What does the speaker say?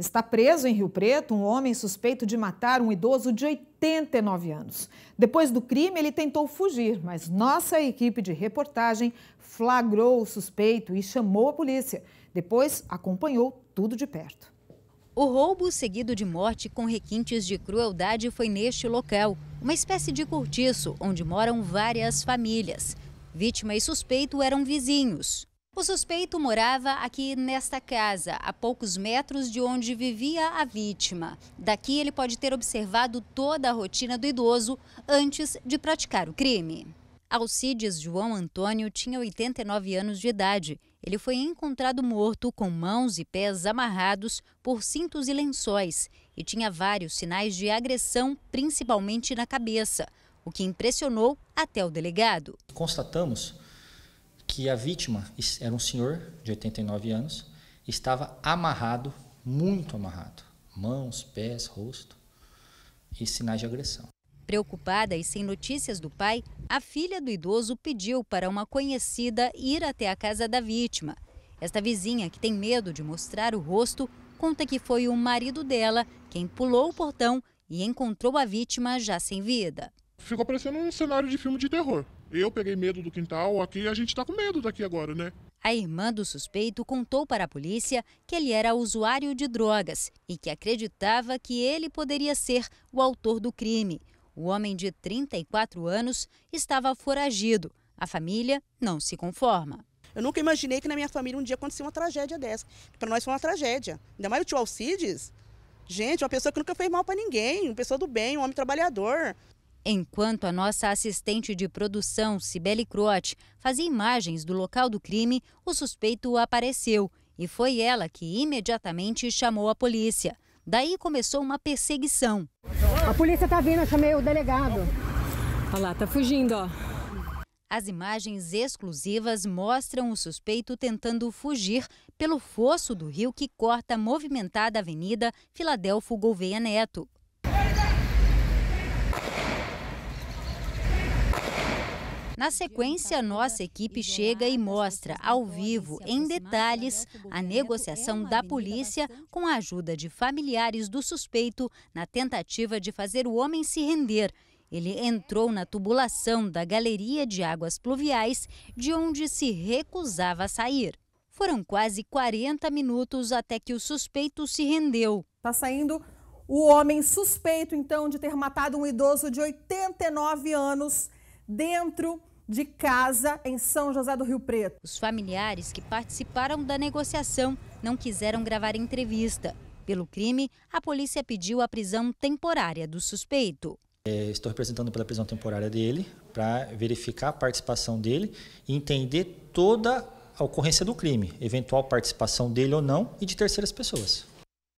Está preso em Rio Preto um homem suspeito de matar um idoso de 89 anos. Depois do crime, ele tentou fugir, mas nossa equipe de reportagem flagrou o suspeito e chamou a polícia. Depois, acompanhou tudo de perto. O roubo seguido de morte com requintes de crueldade foi neste local, uma espécie de cortiço onde moram várias famílias. Vítima e suspeito eram vizinhos. O suspeito morava aqui nesta casa, a poucos metros de onde vivia a vítima. Daqui ele pode ter observado toda a rotina do idoso antes de praticar o crime. Alcides João Antônio tinha 89 anos de idade. Ele foi encontrado morto com mãos e pés amarrados por cintos e lençóis e tinha vários sinais de agressão, principalmente na cabeça, o que impressionou até o delegado. Constatamos que a vítima era um senhor de 89 anos, estava amarrado, muito amarrado, mãos, pés, rosto e sinais de agressão. Preocupada e sem notícias do pai, a filha do idoso pediu para uma conhecida ir até a casa da vítima. Esta vizinha, que tem medo de mostrar o rosto, conta que foi o marido dela quem pulou o portão e encontrou a vítima já sem vida. Ficou parecendo um cenário de filme de terror. Eu peguei medo do quintal, aqui a gente tá com medo daqui agora, né? A irmã do suspeito contou para a polícia que ele era usuário de drogas e que acreditava que ele poderia ser o autor do crime. O homem de 34 anos estava foragido. A família não se conforma. Eu nunca imaginei que na minha família um dia acontecesse uma tragédia dessa. Para nós foi uma tragédia. Ainda mais o tio Alcides. Gente, uma pessoa que nunca fez mal para ninguém, uma pessoa do bem, um homem trabalhador. Enquanto a nossa assistente de produção, Cibele Crote, fazia imagens do local do crime, o suspeito apareceu e foi ela que imediatamente chamou a polícia. Daí começou uma perseguição. A polícia tá vindo, eu chamei o delegado. Olha lá, tá fugindo, ó. As imagens exclusivas mostram o suspeito tentando fugir pelo fosso do rio que corta a movimentada avenida Filadelfo Gouveia Neto. Na sequência, nossa equipe chega e mostra ao vivo, em detalhes, a negociação da polícia com a ajuda de familiares do suspeito na tentativa de fazer o homem se render. Ele entrou na tubulação da galeria de águas pluviais, de onde se recusava a sair. Foram quase 40 minutos até que o suspeito se rendeu. Está saindo o homem suspeito, então, de ter matado um idoso de 89 anos dentro de casa em São José do Rio Preto. Os familiares que participaram da negociação não quiseram gravar entrevista. Pelo crime, a polícia pediu a prisão temporária do suspeito. É, estou representando pela prisão temporária dele para verificar a participação dele e entender toda a ocorrência do crime, eventual participação dele ou não e de terceiras pessoas.